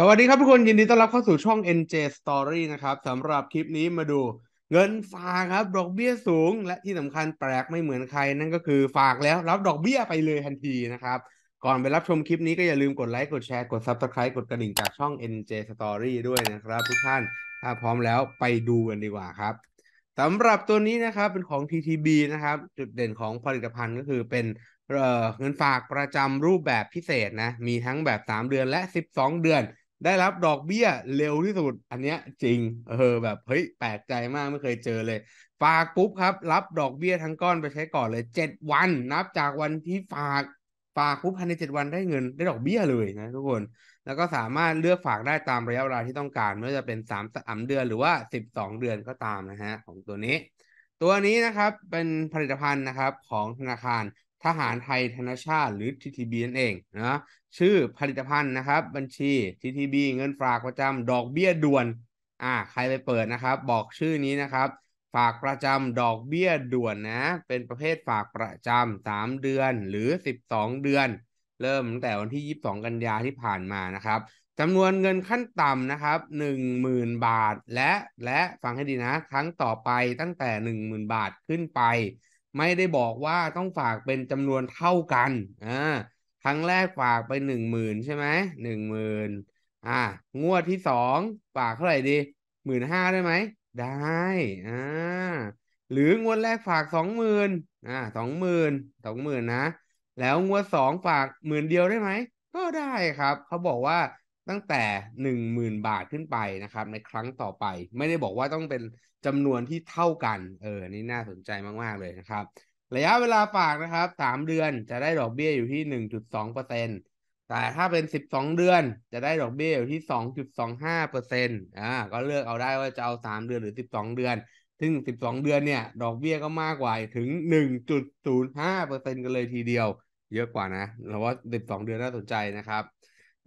สวัสดีครับทุกคน ยินดีต้อนรับเข้าสู่ช่อง NJ Story นะครับสำหรับคลิปนี้มาดูเงินฝากครับ ดอกเบี้ยสูง และที่สำคัญแปลกไม่เหมือนใครนั่นก็คือฝากแล้ว รับดอกเบี้ยไปเลยทันทีนะครับ ก่อนไปรับชมคลิปนี้ก็อย่าลืมกดไลค์กดแชร์กด Subscribe กดกระดิ่งจากช่อง NJ Story ด้วยนะครับ ทุกท่านถ้าพร้อมแล้วไปดูกันดีกว่าครับสำหรับตัวนี้นะครับเป็นของ TTB นะครับจุดเด่นของผลิตภัณฑ์ก็คือเป็นเงินฝากประจำรูปแบบพิเศษนะมีทั้งแบบ 3 เดือนและ 12 เดือนได้รับดอกเบี้ยเร็วที่สุดอันเนี้ยจริง เออแบบเฮ้ยแปลกใจมากไม่เคยเจอเลย ฝากปุ๊บครับ รับดอกเบี้ยทั้งก้อนไปใช้ก่อนเลยเจ็ดวันนับจากวันที่ฝากฝากปุ๊บภายในเจ็ดวันได้เงินได้ดอกเบี้ยเลยนะทุกคน แล้วก็สามารถเลือกฝากได้ตามระยะเวลาที่ต้องการไม่ว่าจะเป็นสามสามเดือนหรือว่าสิบสองเดือนก็ตามนะฮะของตัวนี้ ตัวนี้นะครับเป็นผลิตภัณฑ์นะครับของธนาคารทหารไทย ธนชาติ หรือ TTB นั่นเองนะชื่อผลิตภัณฑ์นะครับ บัญชี TTB เงินฝากประจำดอกเบี้ยด่วนอ่าใครไปเปิดนะครับ บอกชื่อนี้นะครับ ฝากประจำดอกเบี้ยด่วนนะ เป็นประเภทฝากประจำสามเดือนหรือสิบองเดือน เริ่มตั้งแต่วันที่ 22 กันยาที่ผ่านมานะครับจำนวนเงินขั้นต่ำนะครับ 10,000 บาท และและฟังให้ดีนะครั้งต่อไปตั้งแต่ 10,000 บาทขึ้นไปไม่ได้บอกว่าต้องฝากเป็นจำนวนเท่ากัน อ่า ครั้งแรกฝากไปหนึ่งหมื่นใช่ไหมหนึ่งหมื่นอ่า งวดที่สองฝากเท่าไหร่ดีหมื่นห้าได้ไหม ได้ อ่า หรืองวดแรกฝากสองหมื่นอ่าสองหมื่นสองหมื่นนะ แล้วงวดสองฝากหมื่นเดียวได้ไหม ก็ได้ครับ เขาบอกว่าตั้งแต่หนึ่งหมื่นบาทขึ้นไปนะครับ ในครั้งต่อไปไม่ได้บอกว่าต้องเป็นจำนวนที่เท่ากันเออนี่น่าสนใจมากๆเลยนะครับ ระยะเวลาฝากนะครับสามเดือนจะได้ดอกเบี้ยอยู่ที่หนึ่งจุดสองเปอร์เซ็นต์แต่ถ้าเป็นสิบสองเดือนจะได้ดอกเบี้ยอยู่ที่สองจุดสองห้าเปอร์เซ็นต์อ่าก็เลือกเอาได้ว่าจะเอาสามเดือนหรือสิบสองเดือนซึ่งสิบสองเดือนเนี่ย ดอกเบี้ยก็มากกว่าถึงหนึ่งจุดศูนย์ห้าเปอร์เซ็นต์กันเลยทีเดียว เยอะกว่านะเราว่าสิบสองเดือนน่าสนใจนะครับ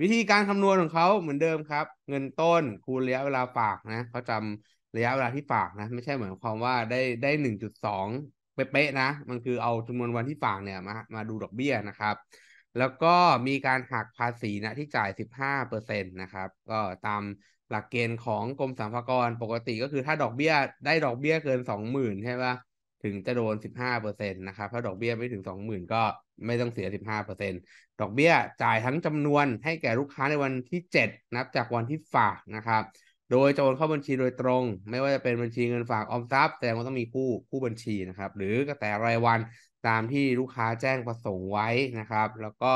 วิธีการคำนวณของเขาเหมือนเดิมครับ เงินต้นคูณระยะเวลาฝากนะเขาจำระยะเวลาที่ฝากนะ ไม่ใช่เหมือนความว่าได้ได้หนึ่งจุดสองเป๊ะๆนะ มันคือเอาจำนวนวันที่ฝากเนี่ยมามาดูดอกเบี้ยนะครับ แล้วก็มีการหักภาษีนะที่จ่าย 15%นะครับ ก็ตามหลักเกณฑ์ของกรมสรรพากรปกติก็คือถ้าดอกเบี้ยได้ดอกเบี้ยเกิน 20,000 ใช่ปะถึงจะโดน15%นะครับถ้าดอกเบี้ยไม่ถึง 20,000 ก็ไม่ต้องเสีย15%ดอกเบี้ยจ่ายทั้งจำนวนให้แก่ลูกค้าในวันที่ 7 นับ จากวันที่ฝากนะครับ โดยจะโอนเข้าบัญชีโดยตรง ไม่ว่าจะเป็นบัญชีเงินฝากออมทรัพย์แต่ก็ต้องมีคู่คู่บัญชีนะครับ หรือกระแ่รายวันตามที่ลูกค้าแจ้งประสงค์ไว้นะครับ แล้วก็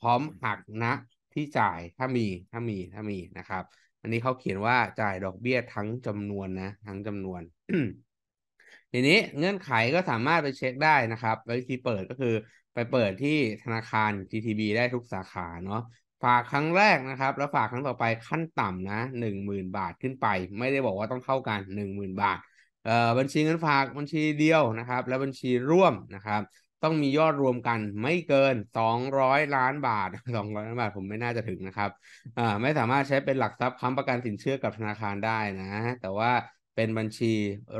พร้อมหักนะที่จ่ายถ้ามีถ้ามีถ้ามีนะครับ อันนี้เขาเขียนว่าจ่ายดอกเบี้ยทั้งจำนวนนะ ทั้งจำนวนีนี้ เงื่อนไขก็สามารถไปเช็คได้นะครับวิธีเปิดก็คือไปเปิดที่ธนาคาร GTB ได้ทุกสาขาเนาะฝากครั้งแรกนะครับ แล้วฝากครั้งต่อไปขั้นต่ำนะหนึ่งหมื่นบาทขึ้นไป ไม่ได้บอกว่าต้องเข้ากันหนึ่งหมื่นบาทเอ่อบัญชีเงินฝากบัญชีเดียวนะครับและบัญชีร่วมนะครับ ต้องมียอดรวมกันไม่เกิน 200 ล้านบาท 200ล้านบาทผมไม่น่าจะถึงนะครับอ่าไม่สามารถใช้เป็นหลักทรัพย์ค้ำประกันสินเชื่อกับธนาคารได้นะ แต่ว่าเป็นบัญชี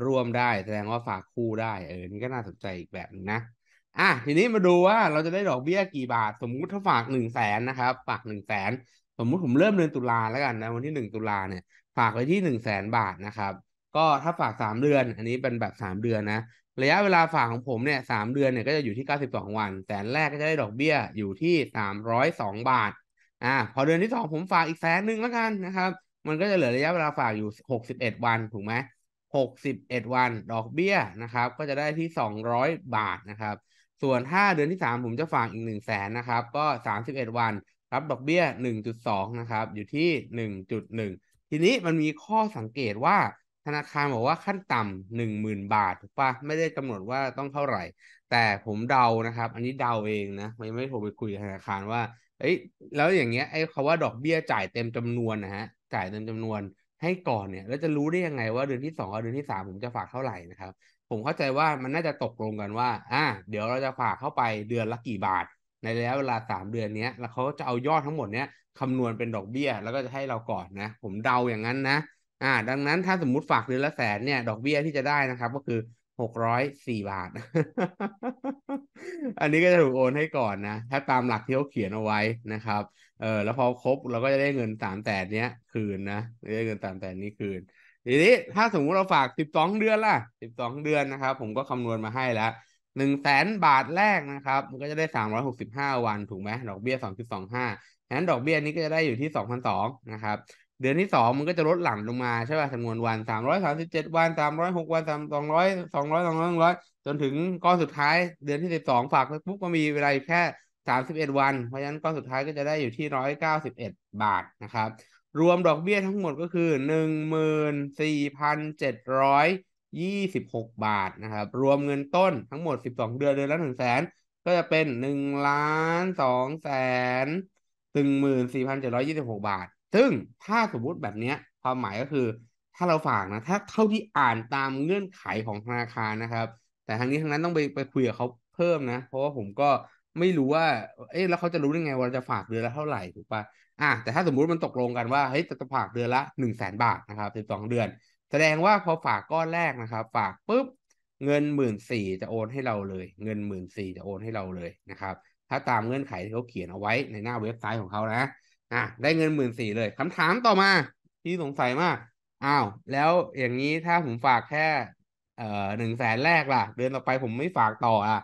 ร่วมได้ แสดงว่าฝากคู่ได้เออนี่ก็น่าสนใจอีกแบบนึงนะ อ่ะทีนี้มาดูว่า เราจะได้ดอกเบี้ยกี่บาทสมมุติถ้าฝากหนึ่งแสนนะครับฝากหนึ่งแสนสมมุติผมเริ่มเดือนตุลาแล้วกันนะวันที่หนึ่งตุลาเนี่ย ฝากไว้ที่หนึ่งแสนบาทนะครับ ก็ถ้าฝากสามเดือน อันนี้เป็นแบบสามเดือนนะระยะเวลาฝากของผมเนี่ยสามเดือนเนี่ยก็จะอยู่ที่เก้าสิบสองวันแสนแรกก็จะได้ดอกเบี้ยอยู่ที่สามร้อยสองบาทอ่าพอเดือนที่สองผมฝากอีกแสนหนึ่งแล้วกันนะครับมันก็จะเหลือระยะเวลาฝาก อยู่หกสิบเอ็ดวันถูกไหมหกสิบเอ็ดวันดอกเบี้ยนะครับก็จะได้ที่สองร้อยบาทนะครับส่วนถ้าเดือนที่สามผมจะฝากอีกหนึ่งแสนนะครับก็สามสิบเอ็ดวันรับดอกเบี้ยหนึ่งจุดสองนะครับอยู่ที่หนึ่งจุดหนึ่งทีนี้มันมีข้อสังเกตว่าธนาคารบอกว่าขั้นต่ำหนึ่งหมื่นบาท ถูกปะไม่ได้กำหนดว่าต้องเท่าไหร่ แต่ผมเดานะครับ อันนี้เดาเองนะ ไม่ไม่โทรไปคุยกับธนาคารว่าเอ้ยแล้วอย่างเงี้ยไอ้คาว่าดอกเบี้ยจ่ายเต็มจำนวนนะฮะจ่ายเต็มจำนวนให้ก่อนเนี่ยแล้วจะรู้ได้ยังไงว่าเดือนที่สองกับเดือนที่สามผมจะฝากเท่าไหร่นะครับผมเข้าใจว่ามันน่าจะตกลงกันว่าอ่า เดี๋ยวเราจะฝากเข้าไปเดือนละกี่บาท ในระยะเวลาสามเดือนนี้แล้วเขาจะเอายอดทั้งหมดเนี้ยคำนวณเป็นดอกเบี้ยแล้วก็จะให้เราก่อนนะ ผมเดาอย่างนั้นนะอ่าดังนั้นถ้าสมมติฝากเดือนละแสนเนี่ยดอกเบี้ยที่จะได้นะครับก็คือหกร้อยสี่บาท อันนี้ก็จะถูกโอนให้ก่อนนะ ถ้าตามหลักที่เขาเขียนเอาไว้นะครับ เออแล้วพอครบเราก็จะได้เงินสามแสนเนี้ยคืนนะได้เงินสามแสนนี้คืน ทีนี้ ถ้าสมมติเราฝากสิบสองเดือนล่ะสิบสองเดือนนะครับ ผมก็คำนวณมาให้แล้วหนึ่งแสนบาทแรกนะครับ มันก็จะได้สามร้อยหกสิบห้าวันถูกไหมดอกเบี้ยสองจุดสองห้าแทั้นดอกเบี้ยนี้ก็จะได้อยู่ที่สองพันสองนะครับเดือนที่สองมันก็จะลดหลั่นลงมาใช่ป่ะจำนวนวันสามร้อยสามสิบเจ็ดวันสามร้อยหกวันสามสองร้อยสองร้อยสองร้อยสองร้อยจนถึงก้อนสุดท้ายเดือนที่สิบสองฝากไปุ๊บก็มีเวลาแค่สามสิบเอ็ดวัน เพราะฉะนั้นก้อนสุดท้ายก็จะได้อยู่ที่ร้อยเก้าสิบเอ็ดบาทนะครับรวมดอกเบี้ยทั้งหมดก็คือหนึ่งหมื่นสี่พันเจ็ดร้อยยี่สิบหกบาทนะครับรวมเงินต้นทั้งหมดสิบสองเดือนเดือนละหนึ่งแสนก็จะเป็นหนึ่งล้านสองแสนหนึ่งหมื่นสี่พันเจ็ดร้อยยี่สิบหกบาทซึ่งถ้าสมมุติแบบเนี้ยความหมายก็คือ ถ้าเราฝากนะถ้าเท่าที่อ่านตามเงื่อนไขของธนาคารนะครับ แต่ทางนี้ทางนั้นต้องไปไปคุยกับเขาเพิ่มนะ เพราะว่าผมก็ไม่รู้ว่าเอ๊ะแล้วเขาจะรู้ได้ไงว่าจะฝากเดือนละเท่าไหร่ถูกปะอ่ะแต่ถ้าสมมุติมันตกลงกันว่าเฮ้ยจะฝากเดือนละหนึ่งแสนบาทนะครับสิบสองเดือนแสดงว่าพอฝากก้อนแรกนะครับ ฝากปุ๊บเงินหมื่นสี่จะโอนให้เราเลย เงินหมื่นสี่จะโอนให้เราเลยนะครับ ถ้าตามเงื่อนไขที่เขาเขียนเอาไว้ในหน้าเว็บไซต์ของเขานะอ่ะได้เงินหมื่นสี่เลย คำถามต่อมาที่สงสัยมากอ้าว แล้วอย่างนี้ถ้าผมฝากแค่เอ่อหนึ่งแสนแรกล่ะ เดือนต่อไปผมไม่ฝากต่ออ่ะ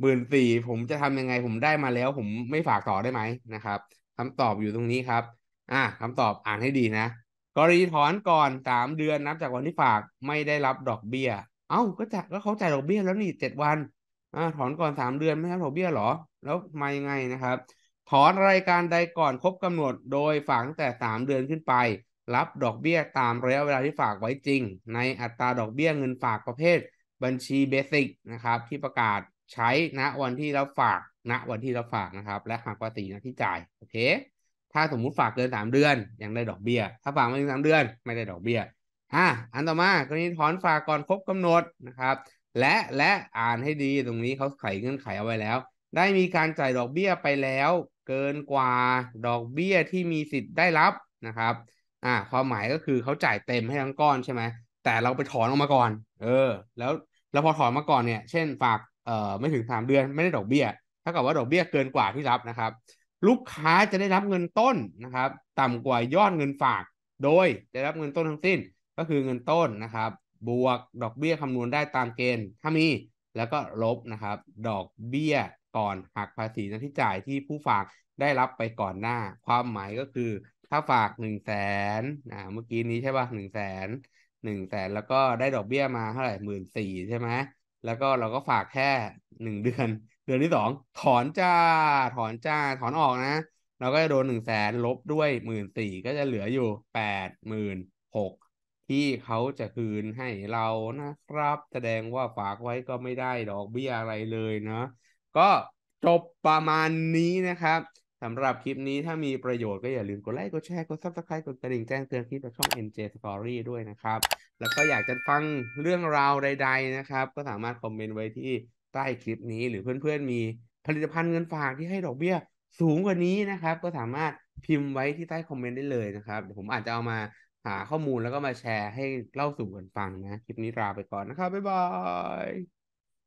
หมื่นสี่ผมจะทำยังไงผมได้มาแล้วผมไม่ฝากต่อได้ไหมนะครับคำตอบอยู่ตรงนี้ครับ อ่ะคำตอบอ่านให้ดีนะกรณีถอนก่อนสามเดือนนับ จากวันที่ฝากไม่ได้รับดอกเบี้ยเอ้าก็จะก็เขาจ่ายดอกเบี้ยแล้วนี่เจ็ดวันอ่าถอนก่อนสามเดือนไม่รับดอกเบี้ยหรอ แล้วมายังไงนะครับถอนรายการใดก่อนครบกำหนดโดยฝังแต่3เดือนขึ้นไป รับดอกเบี้ยตามระยะเวลาที่ฝากไว้จริง ในอัตราดอกเบี้ยเงินฝากประเภทบัญชีเบสิกนะครับ ที่ประกาศใช้ณวันที่เราฝาก ณวันที่เราฝากนะครับ และหักภาษีณที่จ่ายโอเค ถ้าสมมุติฝากเกิน 3 เดือน ยังได้ดอกเบี้ยถ้าฝากไม่ถึงสามเดือนไม่ได้ดอกเบี้ยอ่ะอันต่อมากรณีถอนฝากก่อนครบกำหนดนะครับและและอ่านให้ดีตรงนี้เขาไขเงื่อนไขเอาไว้แล้ว ได้มีการจ่ายดอกเบี้ยไปแล้วเกินกว่าดอกเบี้ยที่มีสิทธิ์ได้รับนะครับอ่าความหมายก็คือเขาจ่ายเต็มให้ทั้งก้อนใช่ไหมแต่เราไปถอนออกมาก่อน เออ แล้วแล้วพอถอนมาก่อนเนี่ย เช่นฝากเอ่อไม่ถึงสามเดือนไม่ได้ดอกเบี้ยถ้ากับว่าดอกเบี้ยเกินกว่าที่รับนะครับ ลูกค้าจะได้รับเงินต้นนะครับ ต่ำกว่ายอดเงินฝาก โดยได้รับเงินต้นทั้งสิ้น ก็คือเงินต้นนะครับ บวกดอกเบี้ยคำนวณได้ตามเกณฑ์ ถ้ามี แล้วก็ลบนะครับ ดอกเบี้ยก่อนหักภาษีนะที่จ่ายที่ผู้ฝากได้รับไปก่อนหน้า ความหมายก็คือถ้าฝากหนึ่งแสนอ่าเมื่อกี้นี้ใช่ป่ะหนึ่งแสนหนึ่งแสนแล้วก็ได้ดอกเบี้ยมาเท่าไหร่หมื่นสี่ใช่ไหมแล้วก็เราก็ฝากแค่หนึ่งเดือน เดือนที่สองถอนจ้าถอนจ้าถอนออกนะ เราก็จะโดนหนึ่งแสนลบด้วยหมื่นสี่ก็จะเหลืออยู่แปดหมื่นหกที่เขาจะคืนให้เรานะครับแสดงว่าฝากไว้ก็ไม่ได้ดอกเบี้ยอะไรเลยเนาะก็จบประมาณนี้นะครับสำหรับคลิปนี้ถ้ามีประโยชน์ก็อย่าลืมกดไลค์กดแชร์กด Subscribe กดกระดิ่งแจ้งเตือนคลิปช่อง NJ Story ด้วยนะครับ แล้วก็อยากจะฟังเรื่องราวใดๆนะครับ ก็สามารถคอมเมนต์ไว้ที่ใต้คลิปนี้ หรือเพื่อนๆมีผลิตภัณฑ์เงินฝากที่ให้ดอกเบี้ยสูงกว่านี้นะครับ ก็สามารถพิมพ์ไว้ที่ใต้คอมเมนต์ได้เลยนะครับเดี๋ยวผมอาจจะเอามาหาข้อมูลแล้วก็มาแชร์ให้เล่าสู่กันฟังนะคลิปนี้ลาไปก่อนนะครับบ๊ายบาย